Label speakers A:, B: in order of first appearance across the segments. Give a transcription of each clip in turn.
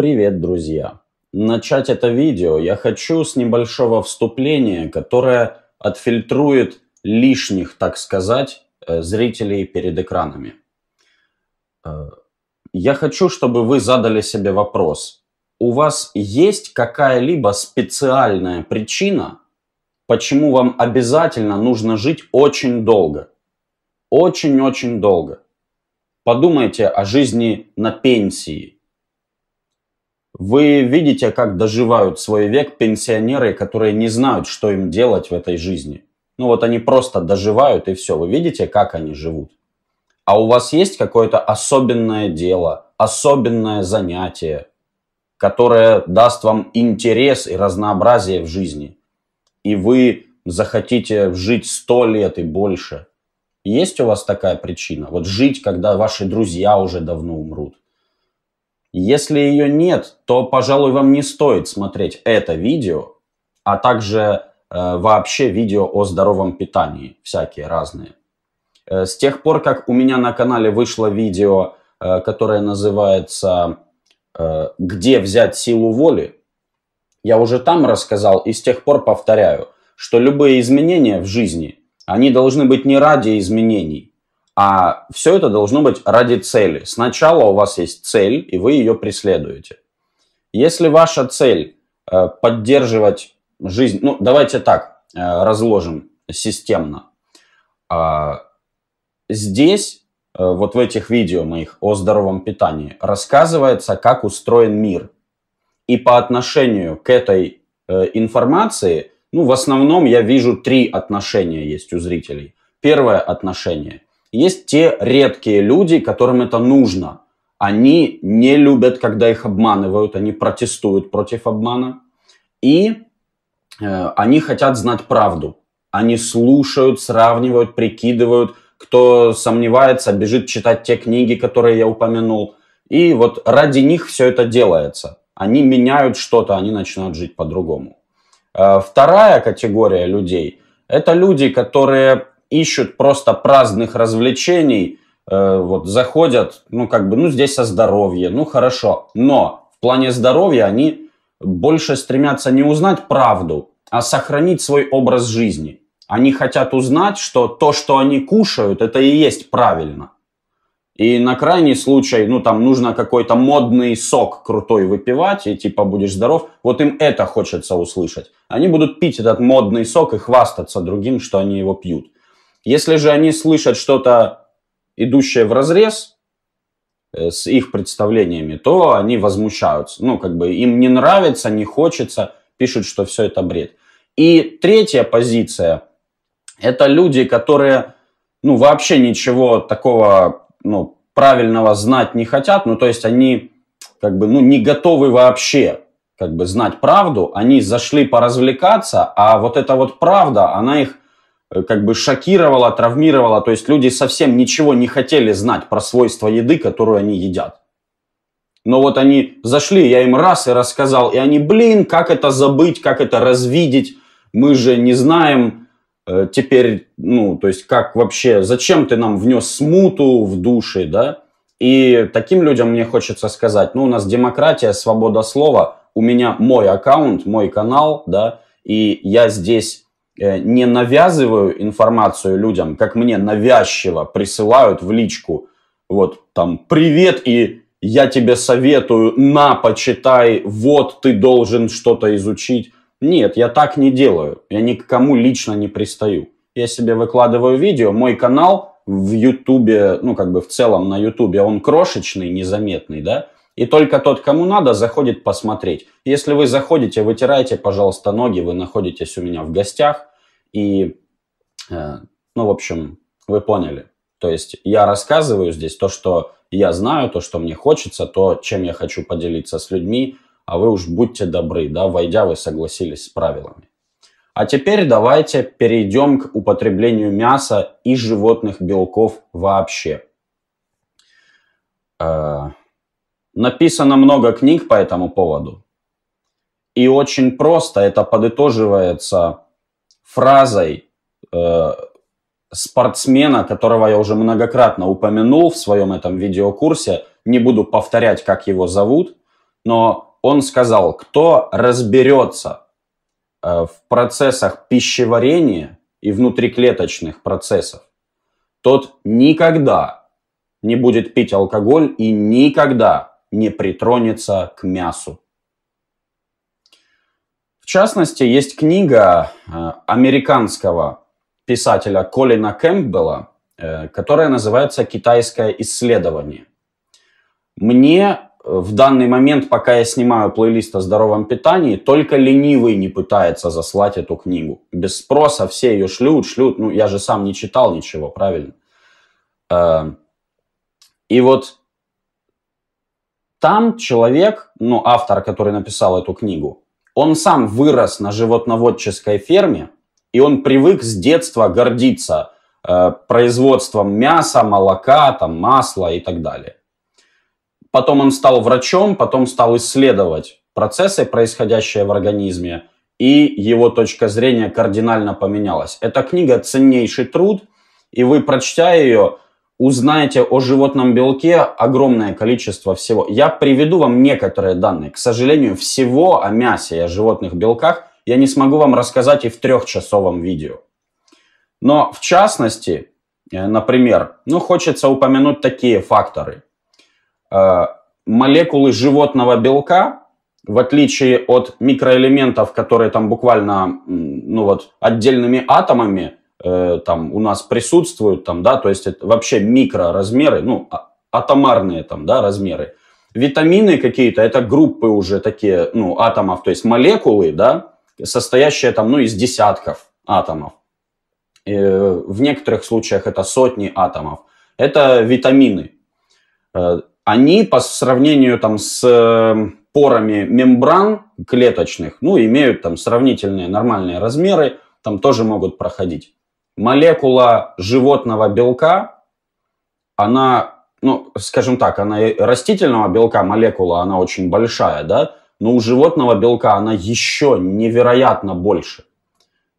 A: Привет, друзья! Начать это видео я хочу с небольшого вступления, которое отфильтрует лишних, так сказать, э, зрителей перед экранами. Э, я хочу, чтобы вы задали себе вопрос. У вас есть какая-либо специальная причина, почему вам обязательно нужно жить очень долго? Очень-очень долго. Подумайте о жизни на пенсии – вы видите, как доживают свой век пенсионеры, которые не знают, что им делать в этой жизни. Ну вот они просто доживают и все. Вы видите, как они живут. А у вас есть какое-то особенное дело, особенное занятие, которое даст вам интерес и разнообразие в жизни. И вы захотите жить сто лет и больше. Есть у вас такая причина? Вот жить, когда ваши друзья уже давно умрут. Если ее нет, то, пожалуй, вам не стоит смотреть это видео, а также э, вообще видео о здоровом питании, всякие разные. Э, с тех пор, как у меня на канале вышло видео, э, которое называется э, «Где взять силу воли?», я уже там рассказал и с тех пор повторяю, что любые изменения в жизни, они должны быть не ради изменений, а все это должно быть ради цели. Сначала у вас есть цель, и вы ее преследуете. Если ваша цель э, поддерживать жизнь, ну давайте так э, разложим системно. Э, здесь, э, вот в этих видео моих о здоровом питании, рассказывается, как устроен мир. И по отношению к этой э, информации, ну в основном я вижу три отношения есть у зрителей. Первое отношение – есть те редкие люди, которым это нужно. Они не любят, когда их обманывают, они протестуют против обмана. И э, они хотят знать правду. Они слушают, сравнивают, прикидывают. Кто сомневается, бежит читать те книги, которые я упомянул. И вот ради них все это делается. Они меняют что-то, они начинают жить по-другому. Э, вторая категория людей – это люди, которые ищут просто праздных развлечений, э, вот заходят, ну как бы, ну здесь о здоровье, ну хорошо, но в плане здоровья они больше стремятся не узнать правду, а сохранить свой образ жизни. Они хотят узнать, что то, что они кушают, это и есть правильно. И на крайний случай, ну там нужно какой-то модный сок крутой выпивать, и типа будешь здоров. Вот им это хочется услышать. Они будут пить этот модный сок и хвастаться другим, что они его пьют. Если же они слышат что-то, идущее в разрез э, с их представлениями, то они возмущаются. Ну, как бы им не нравится, не хочется, пишут, что все это бред. И третья позиция – это люди, которые ну, вообще ничего такого ну, правильного знать не хотят, ну, то есть они как бы ну, не готовы вообще как бы знать правду, они зашли поразвлекаться, а вот эта вот правда, она их Э, как бы шокировало, травмировало. То есть люди совсем ничего не хотели знать про свойства еды, которую они едят. Но вот они зашли, я им раз и рассказал, и они, блин, как это забыть, как это развидеть, мы же не знаем э, теперь, ну, то есть как вообще, зачем ты нам внес смуту в души, да? И таким людям мне хочется сказать, ну, у нас демократия, свобода слова, у меня мой аккаунт, мой канал, да, и я здесь Э, не навязываю информацию людям, как мне навязчиво присылают в личку, вот там, привет и я тебе советую, на, почитай, вот ты должен что-то изучить. Нет, я так не делаю, я ни к кому лично не пристаю. Я себе выкладываю видео, мой канал в Ютубе, ну как бы в целом на Ютубе, он крошечный, незаметный, да, и только тот, кому надо, заходит посмотреть. Если вы заходите, вытирайте, пожалуйста, ноги, вы находитесь у меня в гостях, и, э, ну, в общем, вы поняли. То есть я рассказываю здесь то, что я знаю, то, что мне хочется, то, чем я хочу поделиться с людьми, а вы уж будьте добры, да, войдя, вы согласились с правилами. А теперь давайте перейдем к употреблению мяса и животных белков вообще. Э, написано много книг по этому поводу. И очень просто это подытоживается фразой э, спортсмена, которого я уже многократно упомянул в своем этом видеокурсе. Не буду повторять, как его зовут, но он сказал, кто разберется э, в процессах пищеварения и внутриклеточных процессов, тот никогда не будет пить алкоголь и никогда не притронется к мясу частности, есть книга э, американского писателя Колина Кэмпбелла, э, которая называется «Китайское исследование». Мне э, в данный момент, пока я снимаю плейлист о здоровом питании, только ленивый не пытается заслать эту книгу. Без спроса все ее шлют, шлют. Ну, я же сам не читал ничего, правильно? И вот там человек, ну, автор, который написал эту книгу, он сам вырос на животноводческой ферме, и он привык с детства гордиться э, производством мяса, молока, там, масла и так далее. Потом он стал врачом, потом стал исследовать процессы, происходящие в организме, и его точка зрения кардинально поменялась. Эта книга ценнейший труд, и вы, прочтя ее, узнаете о животном белке огромное количество всего. Я приведу вам некоторые данные. К сожалению, всего о мясе и о животных белках я не смогу вам рассказать и в трехчасовом видео. Но в частности, э, например, ну, хочется упомянуть такие факторы. Э, молекулы животного белка, в отличие от микроэлементов, которые там буквально ну, вот, отдельными атомами – Э, там у нас присутствуют, там, да, то есть это вообще микроразмеры, ну, а, атомарные там, да, размеры. Витамины какие-то, это группы уже такие, ну, атомов, то есть молекулы, да, состоящие там, ну, из десятков атомов. И э, в некоторых случаях это сотни атомов. Это витамины. Э, они по сравнению там с порами мембран клеточных, ну, имеют там сравнительные нормальные размеры, там тоже могут проходить молекула животного белка, она, ну, скажем так, она растительного белка, молекула, она очень большая, да, но у животного белка она еще невероятно больше.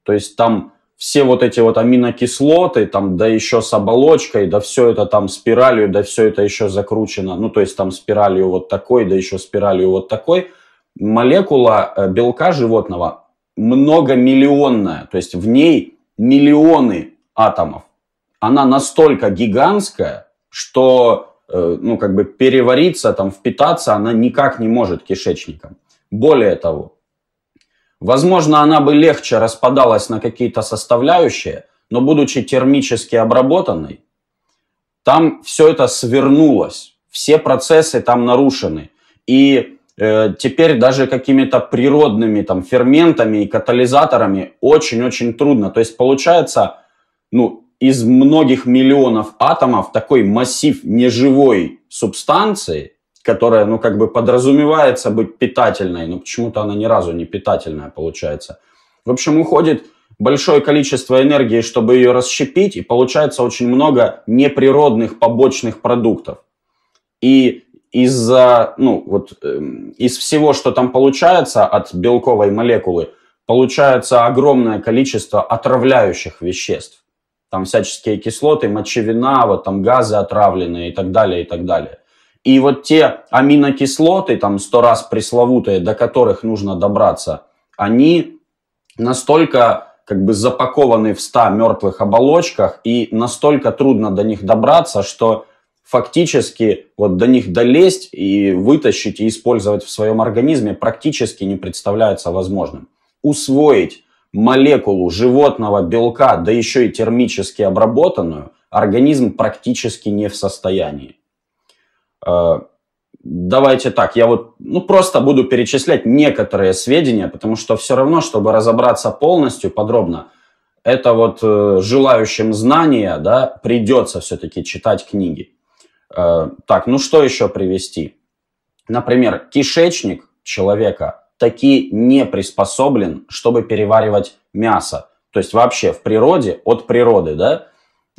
A: То есть там все вот эти вот аминокислоты, там, да еще с оболочкой, да все это там спиралью, да все это еще закручено, ну, то есть там спиралью вот такой, да еще спиралью вот такой. Молекула э, белка животного многомиллионная, то есть в ней миллионы атомов. Она настолько гигантская, что э, ну, как бы перевариться, там, впитаться она никак не может кишечником. Более того, возможно, она бы легче распадалась на какие-то составляющие, но будучи термически обработанной, там все это свернулось, все процессы там нарушены. И Э, теперь даже какими-то природными там ферментами и катализаторами очень-очень трудно. То есть получается, ну, из многих миллионов атомов такой массив неживой субстанции, которая, ну, как бы подразумевается быть питательной, но почему-то она ни разу не питательная получается. В общем, уходит большое количество энергии, чтобы ее расщепить, и получается очень много неприродных побочных продуктов. И из-за, ну, вот, эм, из всего, что там получается от белковой молекулы, получается огромное количество отравляющих веществ. Там всяческие кислоты, мочевина, вот там газы отравленные и так далее, и так далее. И вот те аминокислоты, там сто раз пресловутые, до которых нужно добраться, они настолько как бы запакованы в ста мертвых оболочках, и настолько трудно до них добраться, что фактически вот до них долезть и вытащить и использовать в своем организме практически не представляется возможным. Усвоить молекулу животного белка, да еще и термически обработанную, организм практически не в состоянии. Э, давайте так, я вот ну, просто буду перечислять некоторые сведения, потому что все равно, чтобы разобраться полностью подробно, это вот э, желающим знания да, придется все-таки читать книги. Э, так, ну что еще привести? Например, кишечник человека таки не приспособлен, чтобы переваривать мясо. То есть вообще в природе, от природы, да,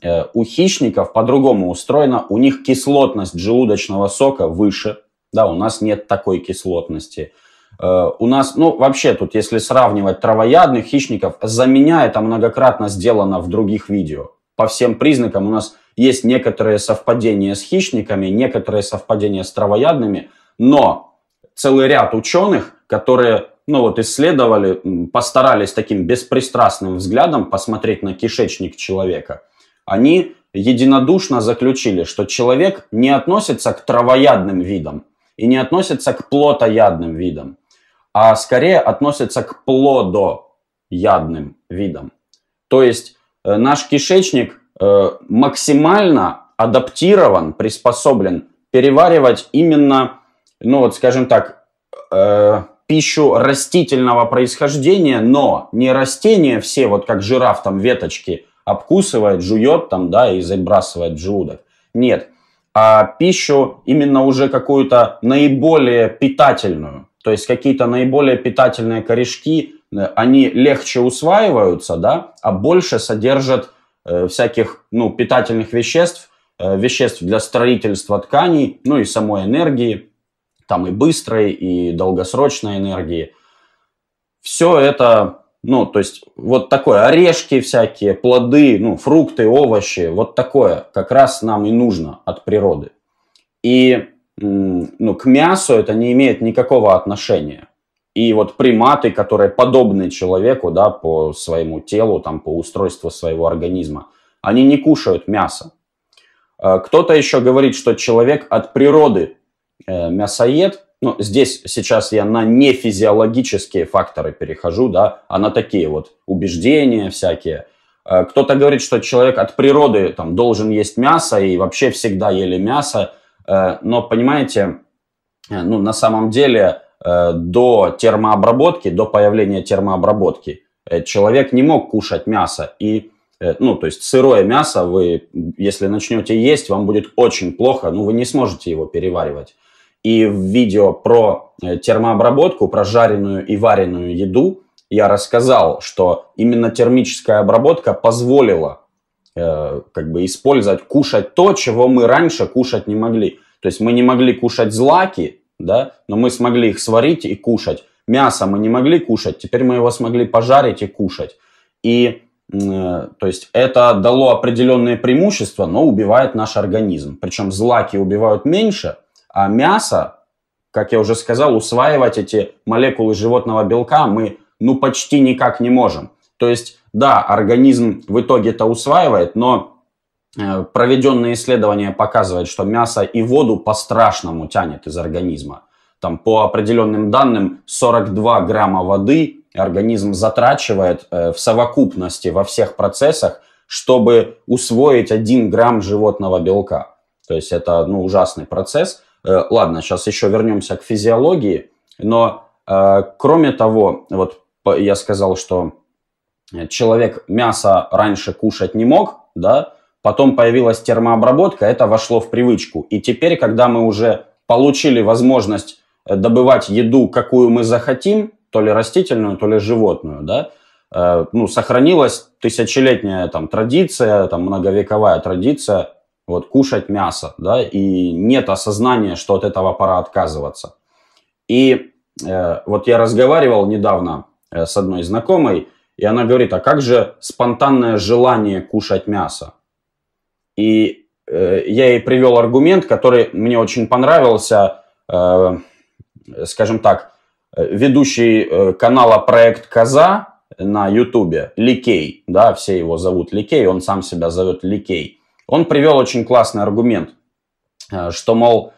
A: э, у хищников по-другому устроено, у них кислотность желудочного сока выше, да, у нас нет такой кислотности. Э, у нас, ну, вообще тут, если сравнивать травоядных хищников, за меня это многократно сделано в других видео. По всем признакам у нас есть некоторые совпадения с хищниками, некоторые совпадения с травоядными, но целый ряд ученых, которые ну вот исследовали, постарались таким беспристрастным взглядом посмотреть на кишечник человека, они единодушно заключили, что человек не относится к травоядным видам и не относится к плотоядным видам, а скорее относится к плодоядным видам. То есть э, наш кишечник Э, максимально адаптирован, приспособлен переваривать именно, ну вот скажем так, э, пищу растительного происхождения, но не растения все, вот как жираф там веточки обкусывает, жует там, да, и забрасывает в желудок. Нет, а пищу именно уже какую-то наиболее питательную, то есть какие-то наиболее питательные корешки, э, они легче усваиваются, да, а больше содержат Э, всяких ну, питательных веществ, э, веществ для строительства тканей, ну и самой энергии, там и быстрой, и долгосрочной энергии. Все это, ну, то есть вот такое, орешки всякие, плоды, ну, фрукты, овощи, вот такое как раз нам и нужно от природы. И ну, к мясу это не имеет никакого отношения. И вот приматы, которые подобны человеку, да, по своему телу, там, по устройству своего организма, они не кушают мясо. Э, кто-то еще говорит, что человек от природы э, мясоед. Ну, здесь сейчас я на нефизиологические факторы перехожу, да, а на такие вот убеждения всякие. Э, кто-то говорит, что человек от природы там, должен есть мясо и вообще всегда ели мясо. Но, понимаете, ну, на самом деле Э, до термообработки, до появления термообработки, э, человек не мог кушать мясо. И, э, ну, то есть сырое мясо вы, если начнете есть, вам будет очень плохо, ну, вы не сможете его переваривать. И в видео про термообработку, про жареную и вареную еду я рассказал, что именно термическая обработка позволила э, как бы использовать, кушать то, чего мы раньше кушать не могли. То есть мы не могли кушать злаки, да, но мы смогли их сварить и кушать. Мясо мы не могли кушать, теперь мы его смогли пожарить и кушать. И э, то есть это дало определенные преимущества, но убивает наш организм. Причем злаки убивают меньше, а мясо, как я уже сказал, усваивать эти молекулы животного белка мы ну почти никак не можем. То есть да, организм в итоге это усваивает, но Э, проведенные исследования показывают, что мясо и воду по-страшному тянет из организма. Там по определенным данным 42 грамма воды организм затрачивает э, в совокупности во всех процессах, чтобы усвоить 1 грамм животного белка. То есть это ну, ужасный процесс. Э, ладно, сейчас еще вернемся к физиологии. Но кроме того, вот я сказал, что человек мясо раньше кушать не мог, да, Потом появилась термообработка, это вошло в привычку. И теперь, когда мы уже получили возможность э, добывать еду, какую мы захотим, то ли растительную, то ли животную, да, э, ну, сохранилась тысячелетняя там традиция, там многовековая традиция вот кушать мясо, да, и нет осознания, что от этого пора отказываться. И э, вот я разговаривал недавно э, с одной знакомой, и она говорит, а как же спонтанное желание кушать мясо? И э, я ей привел аргумент, который мне очень понравился, э, скажем так, ведущий э, канала «Проект Коза» на Ютубе, Ликей, да, все его зовут Ликей, он сам себя зовет Ликей. Он привел очень классный аргумент, э, что, мол,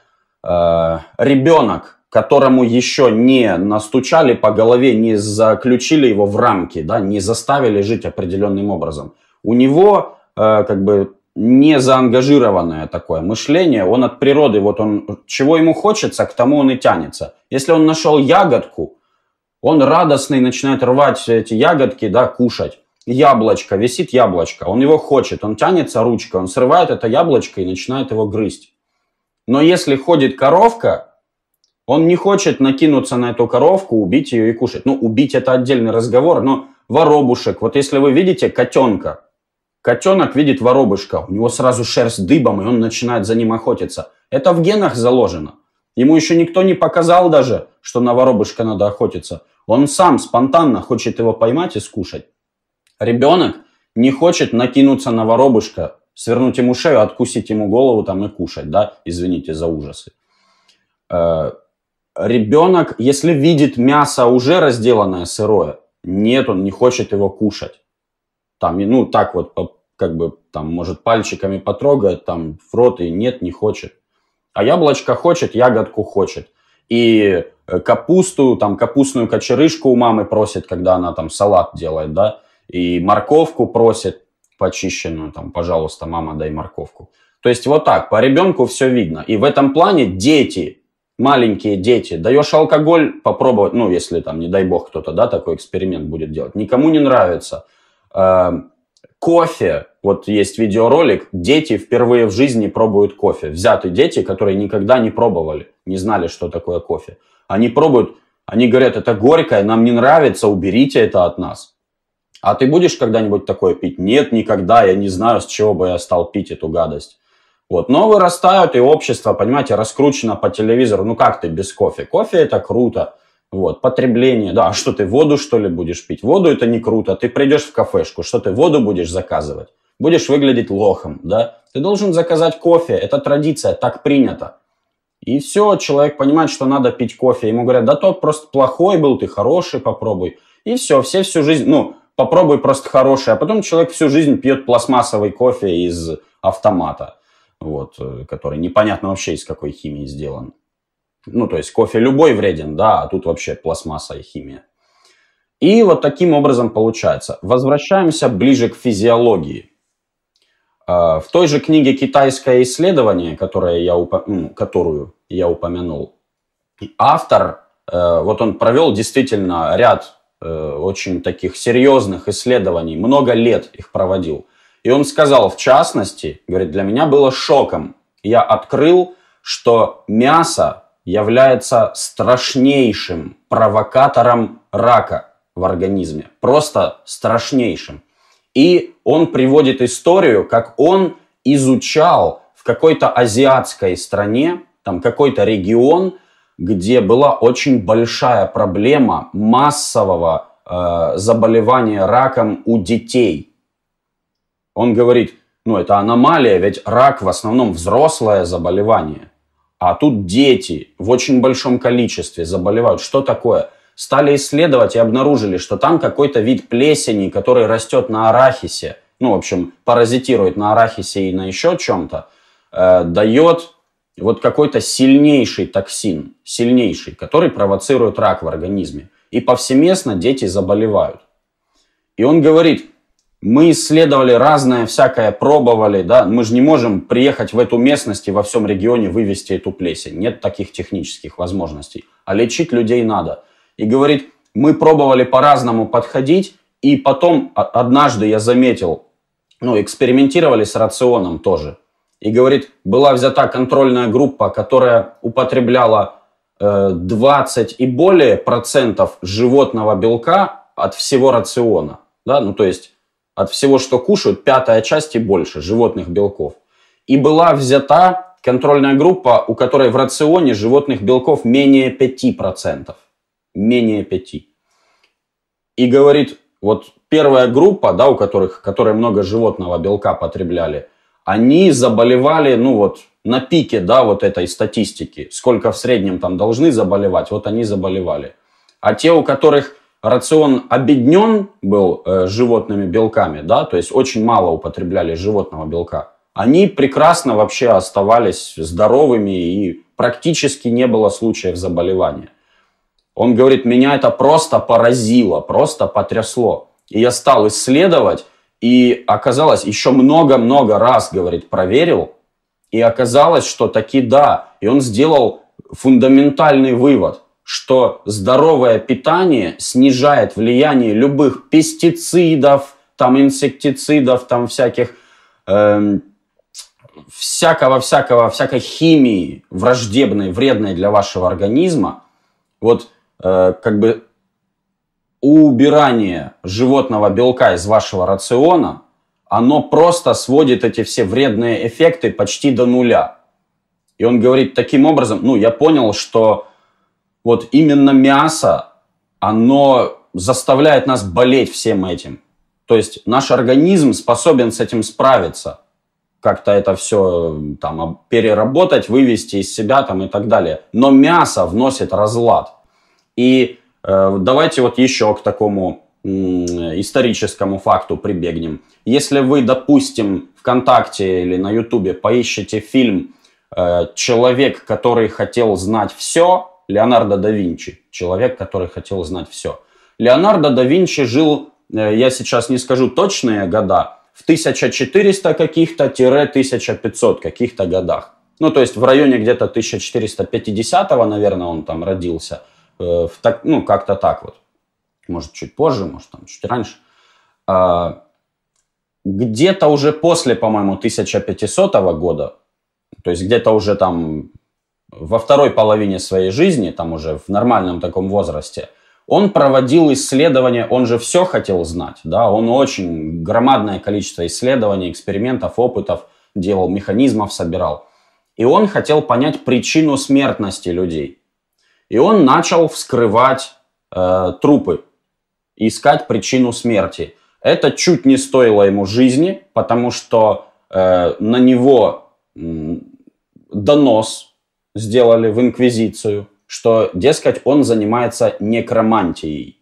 A: э, ребенок, которому еще не настучали по голове, не заключили его в рамки, да, не заставили жить определенным образом. У него э, как бы не заангажированное такое мышление, он от природы, вот он, чего ему хочется, к тому он и тянется. Если он нашел ягодку, он радостный начинает рвать эти ягодки, да, кушать. Яблочко, висит яблочко, он его хочет, он тянется ручкой, он срывает это яблочко и начинает его грызть. Но если ходит коровка, он не хочет накинуться на эту коровку, убить ее и кушать. Ну, убить это отдельный разговор, но воробушек, вот если вы видите котенка, Котенок видит воробушка, у него сразу шерсть дыбом, и он начинает за ним охотиться. Это в генах заложено. Ему еще никто не показал даже, что на воробушка надо охотиться. Он сам спонтанно хочет его поймать и скушать. Ребенок не хочет накинуться на воробушка, свернуть ему шею, откусить ему голову там и кушать, да, извините за ужасы. Э, ребенок, если видит мясо уже разделанное сырое, нет, он не хочет его кушать там, ну, так вот, как бы, там, может, пальчиками потрогает, там, в рот и нет, не хочет. А яблочко хочет, ягодку хочет. И э, капусту, там, капустную кочерышку у мамы просит, когда она там салат делает, да, и морковку просит почищенную, там, пожалуйста, мама, дай морковку. То есть вот так, по ребенку все видно. И в этом плане дети, маленькие дети, даешь алкоголь попробовать, ну, если там, не дай бог, кто-то, да, такой эксперимент будет делать, никому не нравится – Эм, кофе. Вот есть видеоролик, дети впервые в жизни пробуют кофе. Взяты дети, которые никогда не пробовали, не знали, что такое кофе. Они пробуют, они говорят, это горькое, нам не нравится, уберите это от нас. А ты будешь когда-нибудь такое пить? Нет, никогда, я не знаю, с чего бы я стал пить эту гадость. Вот. Но вырастают, и общество, понимаете, раскручено по телевизору. Ну как ты без кофе? Кофе это круто. Вот, потребление, да, а что ты воду что ли будешь пить? Воду это не круто, ты придешь в кафешку, что ты воду будешь заказывать? Будешь выглядеть лохом, да? Ты должен заказать кофе, это традиция, так принято. И все, человек понимает, что надо пить кофе. Ему говорят, да тот просто плохой был, ты хороший, попробуй. И все, все всю жизнь, ну, попробуй просто хороший. А потом человек всю жизнь пьет пластмассовый кофе из автомата, вот, э, который непонятно вообще из какой химии сделан. Ну, то есть кофе любой вреден, да, а тут вообще пластмасса и химия. И вот таким образом получается. Возвращаемся ближе к физиологии. А, в той же книге «Китайское исследование», которое я уп... которую я упомянул, автор, э, вот он провел действительно ряд э, очень таких серьезных исследований, много лет их проводил. И он сказал, в частности, говорит, для меня было шоком. Я открыл, что мясо является страшнейшим провокатором рака в организме. Просто страшнейшим. И он приводит историю, как он изучал в какой-то азиатской стране, там какой-то регион, где была очень большая проблема массового э, заболевания раком у детей. Он говорит, ну это аномалия, ведь рак в основном взрослое заболевание. А тут дети в очень большом количестве заболевают. Что такое? Стали исследовать и обнаружили, что там какой-то вид плесени, который растет на арахисе, ну, в общем, паразитирует на арахисе и на еще чем-то, э, дает вот какой-то сильнейший токсин, сильнейший, который провоцирует рак в организме. И повсеместно дети заболевают. И он говорит, мы исследовали разное, всякое пробовали, да, мы же не можем приехать в эту местность и во всем регионе вывести эту плесень. Нет таких технических возможностей. А лечить людей надо. И говорит, мы пробовали по-разному подходить, и потом однажды я заметил, ну, экспериментировали с рационом тоже. И говорит, была взята контрольная группа, которая употребляла 20 э, и более процентов животного белка от всего рациона. Да? Ну, то есть от всего, что кушают, пятая часть и больше животных белков. И была взята контрольная группа, у которой в рационе животных белков менее 5%. Менее 5%. И говорит, вот первая группа, да, у которых, которые много животного белка потребляли, они заболевали, ну вот, на пике, да, вот этой статистики, сколько в среднем там должны заболевать, вот они заболевали. А те, у которых рацион обеднен был э, животными белками, да, то есть очень мало употребляли животного белка, они прекрасно вообще оставались здоровыми и практически не было случаев заболевания. Он говорит, меня это просто поразило, просто потрясло. И я стал исследовать, и оказалось, еще много-много раз, говорит, проверил, и оказалось, что таки да. И он сделал фундаментальный вывод что здоровое питание снижает влияние любых пестицидов, там инсектицидов, там всяких эм, всякого всякого всякой химии враждебной, вредной для вашего организма. Вот э, как бы убирание животного белка из вашего рациона, оно просто сводит эти все вредные эффекты почти до нуля. И он говорит таким образом, ну я понял, что вот именно мясо, оно заставляет нас болеть всем этим. То есть наш организм способен с этим справиться, как-то это все там переработать, вывести из себя там и так далее. Но мясо вносит разлад. И э, давайте вот еще к такому историческому факту прибегнем. Если вы, допустим, ВКонтакте или на Ютубе поищете фильм э, «Человек, который хотел знать все», Леонардо да Винчи, человек, который хотел знать все. Леонардо да Винчи жил, э, я сейчас не скажу точные года, в 1400 каких-то-1500 каких-то годах. Ну, то есть в районе где-то 1450-го, наверное, он там родился. Э, в так, ну, как-то так вот. Может, чуть позже, может, там чуть раньше. А, где-то уже после, по-моему, 1500 года, то есть где-то уже там во второй половине своей жизни, там уже в нормальном таком возрасте, он проводил исследования, он же все хотел знать, да, он очень громадное количество исследований, экспериментов, опытов делал, механизмов собирал. И он хотел понять причину смертности людей. И он начал вскрывать э, трупы, искать причину смерти. Это чуть не стоило ему жизни, потому что э, на него э, донос сделали в инквизицию, что, дескать, он занимается некромантией.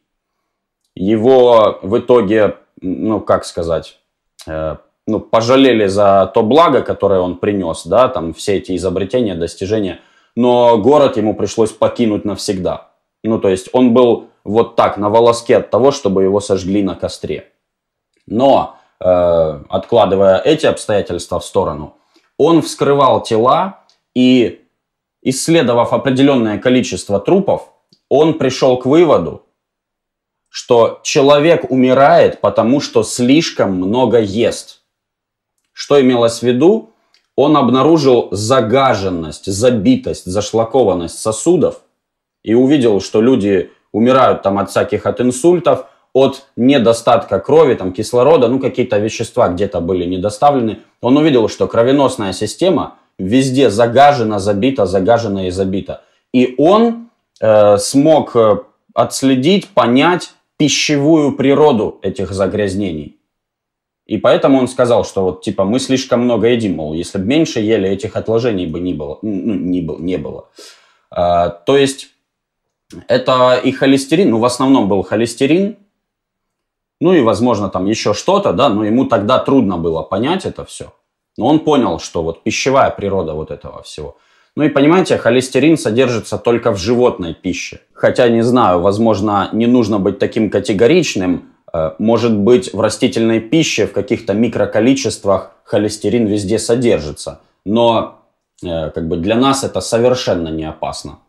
A: Его в итоге, ну, как сказать, э, ну, пожалели за то благо, которое он принес, да, там все эти изобретения, достижения, но город ему пришлось покинуть навсегда. Ну, то есть он был вот так на волоске от того, чтобы его сожгли на костре. Но, э, откладывая эти обстоятельства в сторону, он вскрывал тела и Исследовав определенное количество трупов, он пришел к выводу, что человек умирает, потому что слишком много ест. Что имелось в виду? Он обнаружил загаженность, забитость, зашлакованность сосудов и увидел, что люди умирают там от всяких от инсультов, от недостатка крови, там кислорода, ну какие-то вещества где-то были недоставлены. Он увидел, что кровеносная система везде загажено, забито, загажено и забито. И он э, смог э, отследить, понять пищевую природу этих загрязнений. И поэтому он сказал, что вот типа мы слишком много едим, мол, если бы меньше ели, этих отложений бы не было. Ну, не, был, не было. А, то есть это и холестерин, ну в основном был холестерин, ну и возможно там еще что-то, да, но ему тогда трудно было понять это все. Но он понял, что вот пищевая природа вот этого всего. Ну и понимаете, холестерин содержится только в животной пище. Хотя, не знаю, возможно, не нужно быть таким категоричным. Э, может быть, в растительной пище в каких-то микроколичествах холестерин везде содержится. Но э, как бы для нас это совершенно не опасно.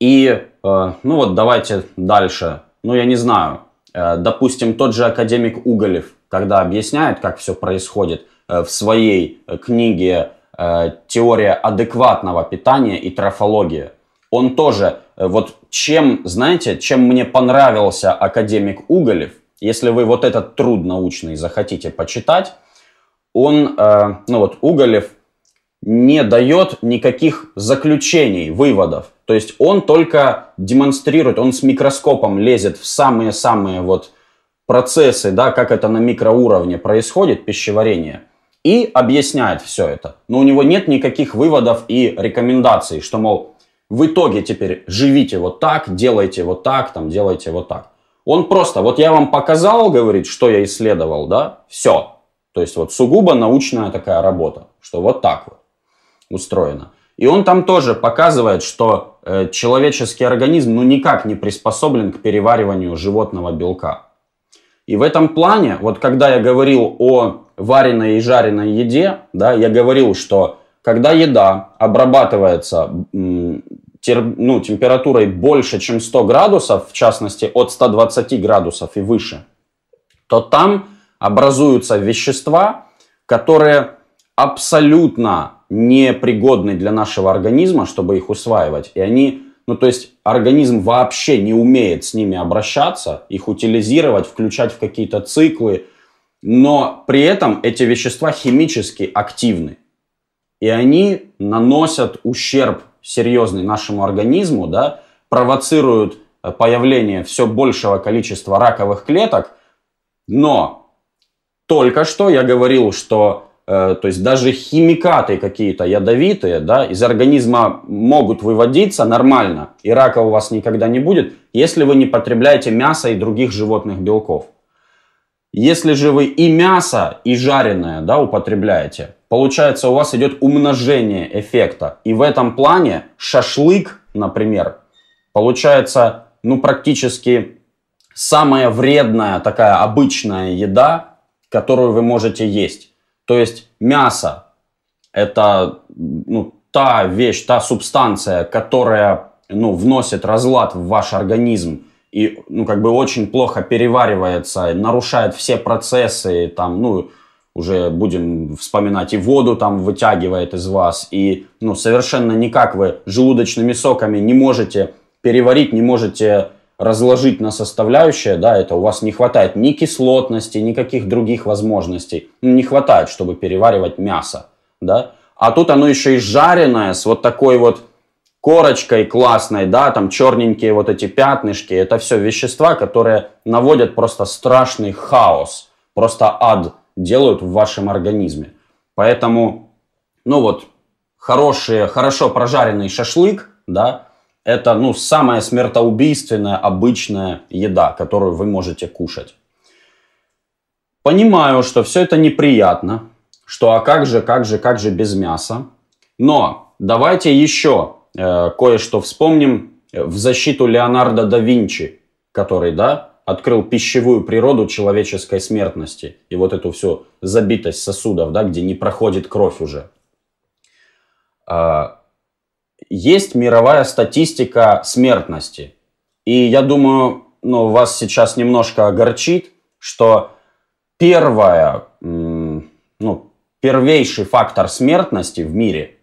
A: И, э, ну вот, давайте дальше. Ну, я не знаю. Допустим, тот же академик Уголев, когда объясняет, как все происходит – Э, в своей э, книге э, «Теория адекватного питания и трафология" Он тоже, вот чем, знаете, чем мне понравился академик Уголев, если вы вот этот труд научный захотите почитать, он, ну вот Уголев не дает никаких заключений, выводов. То есть он только демонстрирует, он с микроскопом лезет в самые-самые вот процессы, да, как это на микроуровне происходит, пищеварение – и объясняет все это. Но у него нет никаких выводов и рекомендаций, что, мол, в итоге теперь живите вот так, делайте вот так, там, делайте вот так. Он просто, вот я вам показал, говорит, что я исследовал, да, все. То есть вот сугубо научная такая работа, что вот так вот устроено. И он там тоже показывает, что э, человеческий организм ну никак не приспособлен к перевариванию животного белка. И в этом плане, вот когда я говорил о вареной и жареной еде, да, я говорил, что когда еда обрабатывается тер, ну, температурой больше, чем 100 градусов, в частности от 120 градусов и выше, то там образуются вещества, которые абсолютно непригодны для нашего организма, чтобы их усваивать. И они, ну то есть организм вообще не умеет с ними обращаться, их утилизировать, включать в какие-то циклы, но при этом эти вещества химически активны. И они наносят ущерб серьезный нашему организму, да, провоцируют э, появление все большего количества раковых клеток. Но только что я говорил, что э, то есть даже химикаты какие-то ядовитые да, из организма могут выводиться нормально, и рака у вас никогда не будет, если вы не потребляете мясо и других животных белков. Если же вы и мясо, и жареное да, употребляете, получается у вас идет умножение эффекта. И в этом плане шашлык, например, получается ну, практически самая вредная такая обычная еда, которую вы можете есть. То есть мясо – это ну, та вещь, та субстанция, которая ну, вносит разлад в ваш организм, и, ну, как бы очень плохо переваривается, нарушает все процессы, там, ну, уже будем вспоминать, и воду там вытягивает из вас, и, ну, совершенно никак вы желудочными соками не можете переварить, не можете разложить на составляющие, да, это у вас не хватает ни кислотности, никаких других возможностей, ну, не хватает, чтобы переваривать мясо, да, а тут оно еще и жареное с вот такой вот, корочкой классной, да, там черненькие вот эти пятнышки, это все вещества, которые наводят просто страшный хаос, просто ад делают в вашем организме. Поэтому, ну вот, хороший, хорошо прожаренный шашлык, да, это, ну, самая смертоубийственная обычная еда, которую вы можете кушать. Понимаю, что все это неприятно, что а как же, как же, как же без мяса. Но давайте еще Э, кое-что вспомним э, в защиту Леонардо да Винчи, который, да, открыл пищевую природу человеческой смертности и вот эту всю забитость сосудов, да, где не проходит кровь уже. Э, есть мировая статистика смертности. И я думаю, ну, вас сейчас немножко огорчит, что первая, ну, первейший фактор смертности в мире –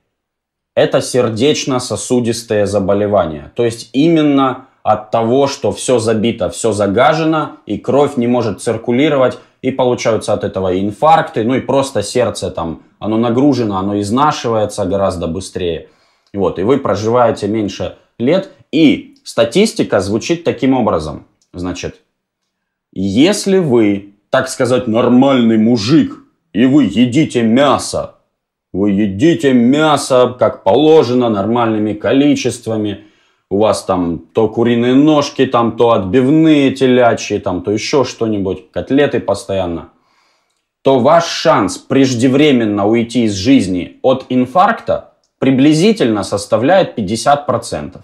A: это сердечно-сосудистые заболевания. То есть именно от того, что все забито, все загажено, и кровь не может циркулировать, и получаются от этого инфаркты, ну и просто сердце там, оно нагружено, оно изнашивается гораздо быстрее. И вот, и вы проживаете меньше лет, и статистика звучит таким образом. Значит, если вы, так сказать, нормальный мужик, и вы едите мясо, вы едите мясо, как положено, нормальными количествами. У вас там то куриные ножки, там то отбивные телячьи, там то еще что-нибудь, котлеты постоянно. То ваш шанс преждевременно уйти из жизни от инфаркта приблизительно составляет 50%.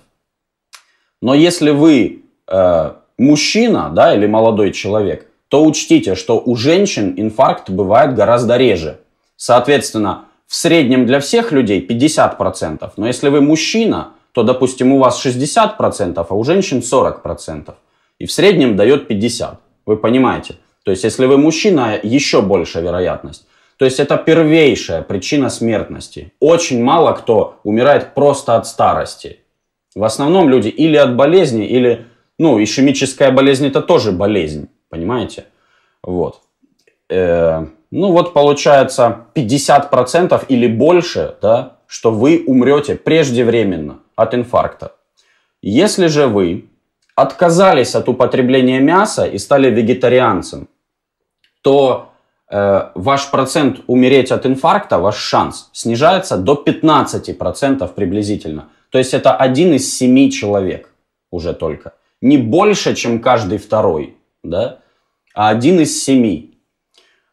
A: Но если вы э, мужчина да, или молодой человек, то учтите, что у женщин инфаркт бывает гораздо реже. Соответственно, в среднем для всех людей 50%, но если вы мужчина, то, допустим, у вас 60%, а у женщин 40%. И в среднем дает 50%. Вы понимаете? То есть, если вы мужчина, еще больше вероятность. То есть, это первейшая причина смертности. Очень мало кто умирает просто от старости. В основном люди или от болезни, или... Ну, ишемическая болезнь это тоже болезнь, понимаете? Вот. Э -э ну вот получается 50% или больше, да, что вы умрете преждевременно от инфаркта. Если же вы отказались от употребления мяса и стали вегетарианцем, то э, ваш процент умереть от инфаркта, ваш шанс снижается до 15% приблизительно. То есть это один из семи человек уже только. Не больше, чем каждый второй, да, а один из семи.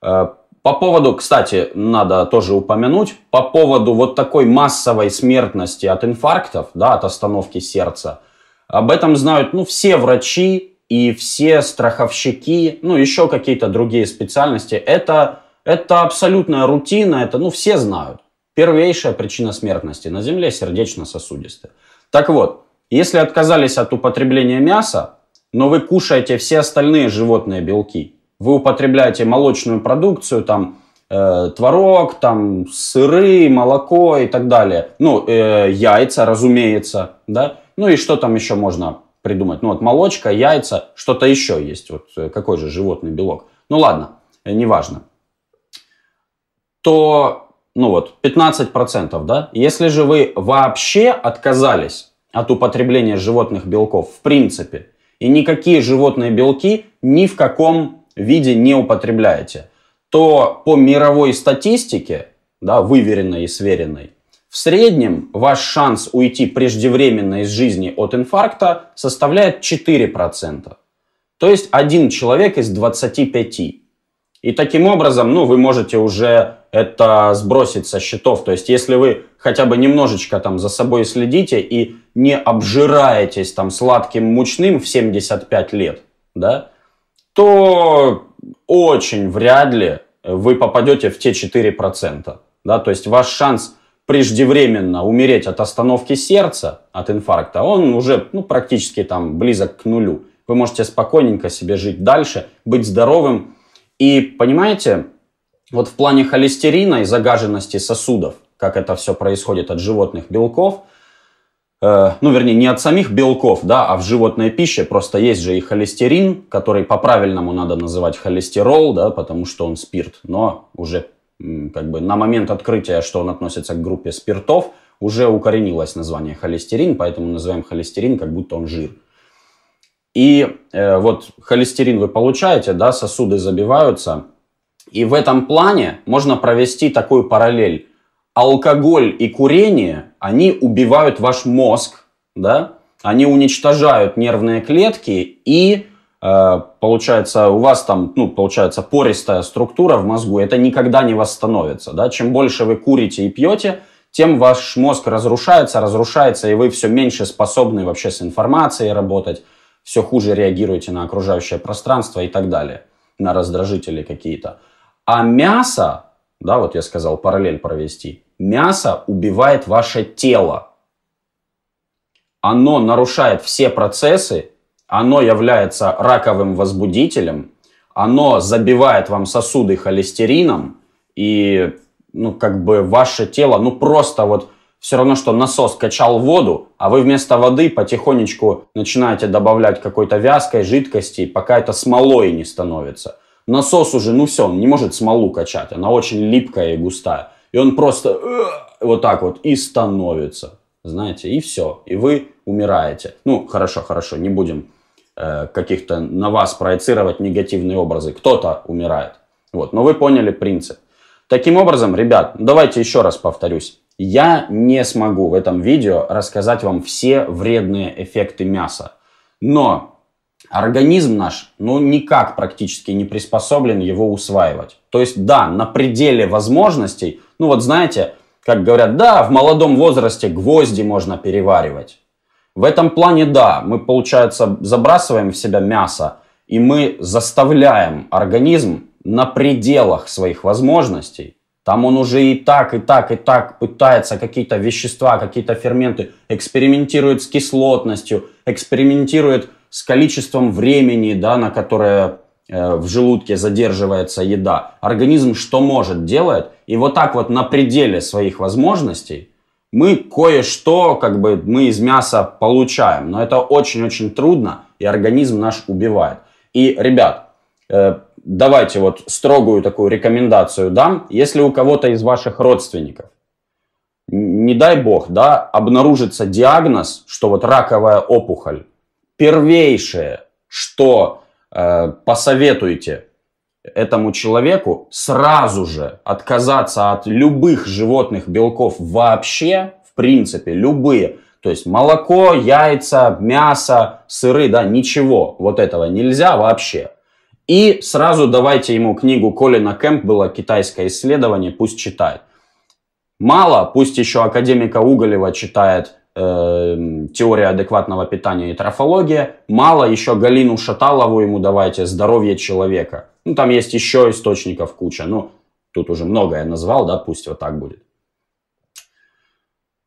A: Э, по поводу, кстати, надо тоже упомянуть, по поводу вот такой массовой смертности от инфарктов, да, от остановки сердца, об этом знают, ну, все врачи и все страховщики, ну, еще какие-то другие специальности. Это, это абсолютная рутина, это, ну, все знают. Первейшая причина смертности на Земле – сердечно-сосудистая. Так вот, если отказались от употребления мяса, но вы кушаете все остальные животные белки, вы употребляете молочную продукцию, там, э, творог, там, сыры, молоко и так далее. Ну, э, яйца, разумеется, да. Ну и что там еще можно придумать? Ну вот молочка, яйца, что-то еще есть. Вот э, какой же животный белок? Ну ладно, э, неважно. То, ну вот, 15%, да? Если же вы вообще отказались от употребления животных белков в принципе, и никакие животные белки ни в каком виде не употребляете, то по мировой статистике, да, выверенной и сверенной, в среднем ваш шанс уйти преждевременно из жизни от инфаркта составляет 4%. То есть один человек из 25. И таким образом, ну, вы можете уже это сбросить со счетов. То есть, если вы хотя бы немножечко там за собой следите и не обжираетесь там сладким мучным в 75 лет, да, то очень вряд ли вы попадете в те 4%. Да? То есть ваш шанс преждевременно умереть от остановки сердца, от инфаркта, он уже ну, практически там близок к нулю. Вы можете спокойненько себе жить дальше, быть здоровым. И понимаете, вот в плане холестерина и загаженности сосудов, как это все происходит от животных белков – Э, ну, вернее, не от самих белков, да, а в животной пище просто есть же и холестерин, который по-правильному надо называть холестерол, да, потому что он спирт, но уже как бы на момент открытия, что он относится к группе спиртов, уже укоренилось название холестерин, поэтому называем холестерин, как будто он жир. И э, вот холестерин вы получаете, да, сосуды забиваются, и в этом плане можно провести такую параллель алкоголь и курение, они убивают ваш мозг, да, они уничтожают нервные клетки и э, получается у вас там ну получается пористая структура в мозгу это никогда не восстановится да чем больше вы курите и пьете тем ваш мозг разрушается разрушается и вы все меньше способны вообще с информацией работать все хуже реагируете на окружающее пространство и так далее на раздражители какие-то а мясо да вот я сказал параллель провести Мясо убивает ваше тело. Оно нарушает все процессы, оно является раковым возбудителем, оно забивает вам сосуды холестерином, и ну, как бы ваше тело, ну просто вот все равно, что насос качал воду, а вы вместо воды потихонечку начинаете добавлять какой-то вязкой жидкости, пока это смолой не становится. Насос уже, ну все, он не может смолу качать, она очень липкая и густая. И он просто э, вот так вот и становится. Знаете, и все. И вы умираете. Ну, хорошо, хорошо, не будем э, каких-то на вас проецировать негативные образы. Кто-то умирает. Вот, но вы поняли принцип. Таким образом, ребят, давайте еще раз повторюсь. Я не смогу в этом видео рассказать вам все вредные эффекты мяса. Но организм наш, ну, никак практически не приспособлен его усваивать. То есть, да, на пределе возможностей – ну вот знаете, как говорят, да, в молодом возрасте гвозди можно переваривать. В этом плане да, мы, получается, забрасываем в себя мясо, и мы заставляем организм на пределах своих возможностей. Там он уже и так, и так, и так пытается какие-то вещества, какие-то ферменты, экспериментирует с кислотностью, экспериментирует с количеством времени, да, на которое Э, в желудке задерживается еда, организм что может делает. И вот так вот на пределе своих возможностей мы кое-что, как бы мы из мяса получаем. Но это очень-очень трудно, и организм наш убивает. И, ребят, э, давайте вот строгую такую рекомендацию дам. Если у кого-то из ваших родственников, не дай бог, да, обнаружится диагноз, что вот раковая опухоль, первейшее, что Э, посоветуете этому человеку сразу же отказаться от любых животных белков вообще, в принципе, любые. То есть молоко, яйца, мясо, сыры, да, ничего. Вот этого нельзя вообще. И сразу давайте ему книгу Колина Кэмпбелла «Китайское исследование», пусть читает. Мало, пусть еще академика Уголева читает Эм, теория адекватного питания и трафология, Мало еще Галину Шаталову ему давайте «Здоровье человека». Ну, там есть еще источников куча. Ну, тут уже много я назвал, да, пусть вот так будет.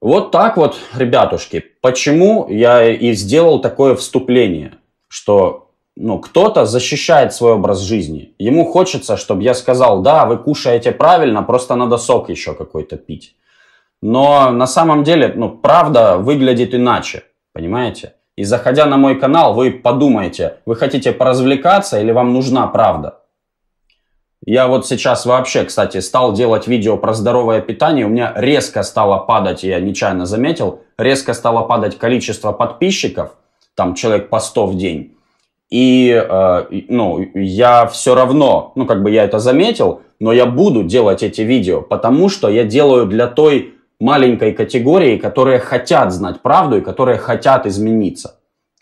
A: Вот так вот, ребятушки, почему я и сделал такое вступление, что ну, кто-то защищает свой образ жизни. Ему хочется, чтобы я сказал, да, вы кушаете правильно, просто надо сок еще какой-то пить но на самом деле, ну, правда выглядит иначе, понимаете? И заходя на мой канал, вы подумаете, вы хотите поразвлекаться или вам нужна правда? Я вот сейчас вообще, кстати, стал делать видео про здоровое питание. У меня резко стало падать, я нечаянно заметил, резко стало падать количество подписчиков, там человек по 100 в день. И, э, ну, я все равно, ну, как бы я это заметил, но я буду делать эти видео, потому что я делаю для той маленькой категории, которые хотят знать правду и которые хотят измениться.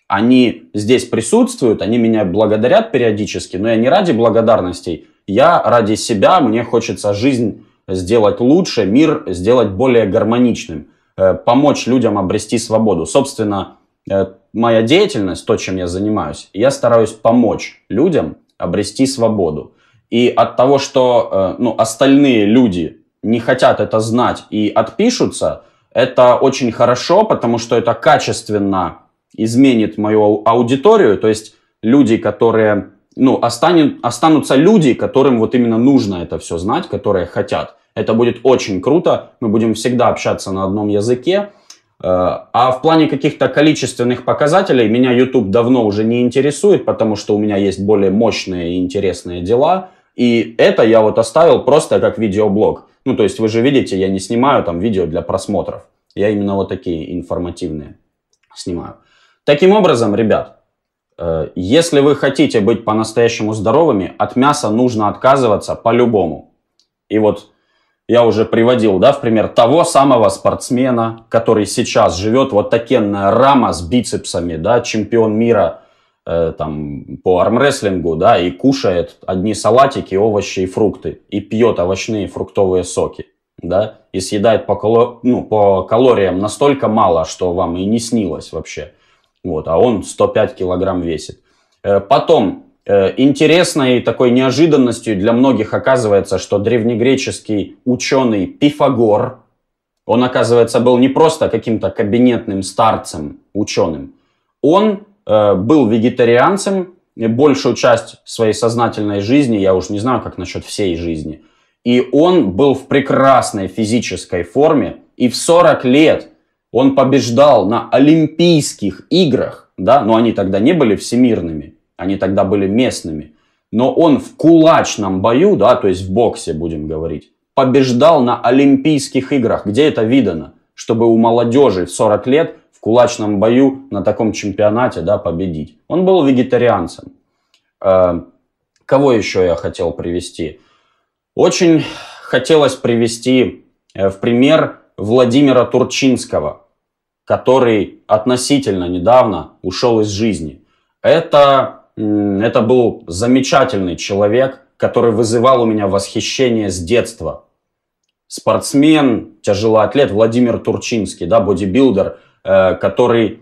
A: Они здесь присутствуют, они меня благодарят периодически, но я не ради благодарностей, я ради себя, мне хочется жизнь сделать лучше, мир сделать более гармоничным, э, помочь людям обрести свободу. Собственно, э, моя деятельность, то, чем я занимаюсь, я стараюсь помочь людям обрести свободу. И от того, что э, ну, остальные люди не хотят это знать и отпишутся, это очень хорошо, потому что это качественно изменит мою аудиторию, то есть люди, которые, ну, останет, останутся люди, которым вот именно нужно это все знать, которые хотят. Это будет очень круто, мы будем всегда общаться на одном языке. Э, а в плане каких-то количественных показателей меня YouTube давно уже не интересует, потому что у меня есть более мощные и интересные дела. И это я вот оставил просто как видеоблог. Ну, то есть вы же видите, я не снимаю там видео для просмотров. Я именно вот такие информативные снимаю. Таким образом, ребят, э, если вы хотите быть по-настоящему здоровыми, от мяса нужно отказываться по-любому. И вот я уже приводил, да, в пример того самого спортсмена, который сейчас живет, вот такенная рама с бицепсами, да, чемпион мира – Э, там, по армрестлингу, да, и кушает одни салатики, овощи и фрукты, и пьет овощные фруктовые соки, да, и съедает по, кало... ну, по калориям настолько мало, что вам и не снилось вообще. Вот, а он 105 килограмм весит. Э, потом, э, интересной такой неожиданностью для многих оказывается, что древнегреческий ученый Пифагор, он, оказывается, был не просто каким-то кабинетным старцем, ученым. Он Э, был вегетарианцем большую часть своей сознательной жизни, я уж не знаю, как насчет всей жизни. И он был в прекрасной физической форме, и в 40 лет он побеждал на Олимпийских играх, да, но они тогда не были всемирными, они тогда были местными. Но он в кулачном бою, да, то есть в боксе, будем говорить, побеждал на Олимпийских играх. Где это видано? Чтобы у молодежи в 40 лет кулачном бою на таком чемпионате да, победить. Он был вегетарианцем. Э, кого еще я хотел привести? Очень хотелось привести э, в пример Владимира Турчинского, который относительно недавно ушел из жизни. Это, это был замечательный человек, который вызывал у меня восхищение с детства. Спортсмен, тяжелоатлет Владимир Турчинский, да, бодибилдер – Э, который,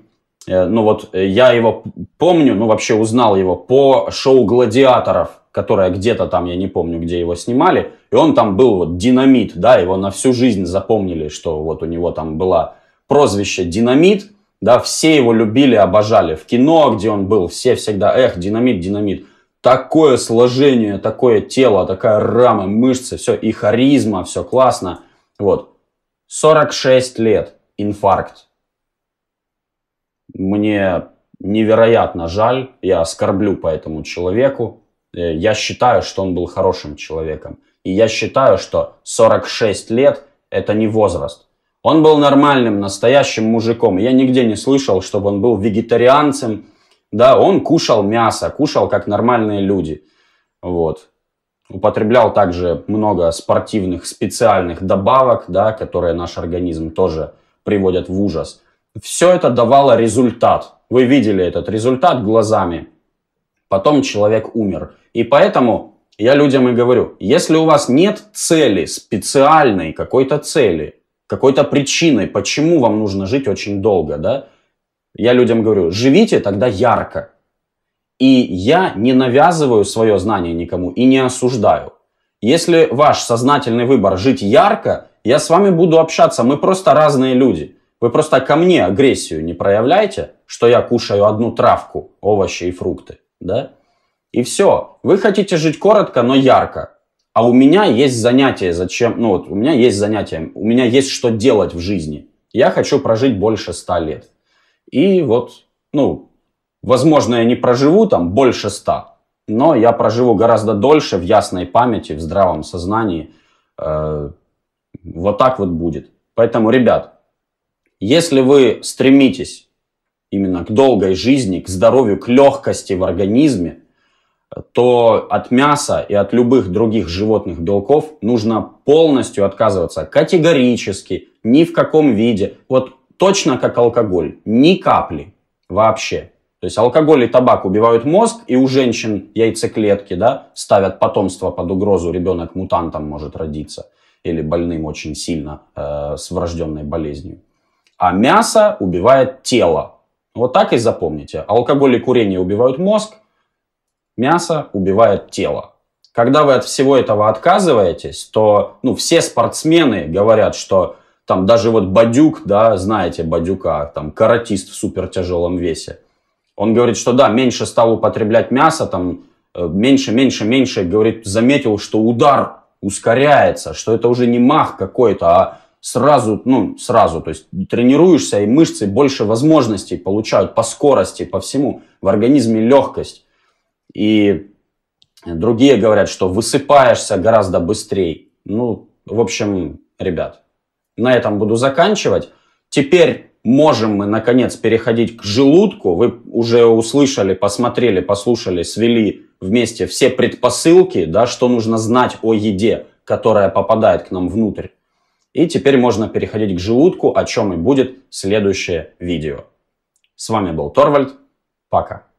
A: э, ну вот э, я его помню, ну вообще узнал его по шоу «Гладиаторов», которое где-то там, я не помню, где его снимали, и он там был вот динамит, да, его на всю жизнь запомнили, что вот у него там было прозвище «Динамит», да, все его любили, обожали. В кино, где он был, все всегда, эх, динамит, динамит. Такое сложение, такое тело, такая рама, мышцы, все, и харизма, все классно. Вот. 46 лет, инфаркт. Мне невероятно жаль, я оскорблю по этому человеку. Э, я считаю, что он был хорошим человеком. И я считаю, что 46 лет – это не возраст. Он был нормальным, настоящим мужиком. Я нигде не слышал, чтобы он был вегетарианцем. Да, он кушал мясо, кушал как нормальные люди. Вот. Употреблял также много спортивных специальных добавок, да, которые наш организм тоже приводят в ужас все это давало результат. Вы видели этот результат глазами. Потом человек умер. И поэтому я людям и говорю, если у вас нет цели, специальной какой-то цели, какой-то причины, почему вам нужно жить очень долго, да, я людям говорю, живите тогда ярко. И я не навязываю свое знание никому и не осуждаю. Если ваш сознательный выбор жить ярко, я с вами буду общаться, мы просто разные люди. Вы просто ко мне агрессию не проявляйте, что я кушаю одну травку, овощи и фрукты, да? И все. Вы хотите жить коротко, но ярко. А у меня есть занятие, зачем, ну вот, у меня есть занятие, у меня есть что делать в жизни. Я хочу прожить больше ста лет. И вот, ну, возможно, я не проживу там больше ста, но я проживу гораздо дольше в ясной памяти, в здравом сознании. Э, вот так вот будет. Поэтому, ребят, если вы стремитесь именно к долгой жизни, к здоровью, к легкости в организме, то от мяса и от любых других животных белков нужно полностью отказываться категорически, ни в каком виде. Вот точно как алкоголь, ни капли вообще. То есть алкоголь и табак убивают мозг, и у женщин яйцеклетки да, ставят потомство под угрозу, ребенок мутантом может родиться или больным очень сильно э, с врожденной болезнью а мясо убивает тело. Вот так и запомните. Алкоголь и курение убивают мозг, мясо убивает тело. Когда вы от всего этого отказываетесь, то ну, все спортсмены говорят, что там даже вот Бадюк, да, знаете Бадюка, там каратист в супертяжелом весе, он говорит, что да, меньше стал употреблять мясо, там э, меньше, меньше, меньше, говорит, заметил, что удар ускоряется, что это уже не мах какой-то, а сразу, ну, сразу, то есть тренируешься, и мышцы больше возможностей получают по скорости, по всему, в организме легкость. И другие говорят, что высыпаешься гораздо быстрее. Ну, в общем, ребят, на этом буду заканчивать. Теперь можем мы, наконец, переходить к желудку. Вы уже услышали, посмотрели, послушали, свели вместе все предпосылки, да, что нужно знать о еде, которая попадает к нам внутрь. И теперь можно переходить к желудку, о чем и будет следующее видео. С вами был Торвальд. Пока.